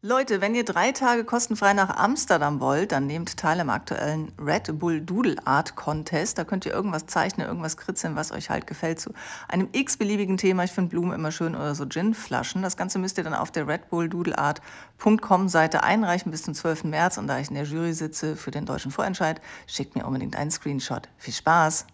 Leute, wenn ihr drei Tage kostenfrei nach Amsterdam wollt, dann nehmt teil am aktuellen Red Bull Doodle Art Contest. Da könnt ihr irgendwas zeichnen, irgendwas kritzeln, was euch halt gefällt zu einem x-beliebigen Thema. Ich finde Blumen immer schön oder so Ginflaschen. Das Ganze müsst ihr dann auf der redbulldoodleart.com Seite einreichen bis zum 12. März. Und da ich in der Jury sitze für den deutschen Vorentscheid, schickt mir unbedingt einen Screenshot. Viel Spaß!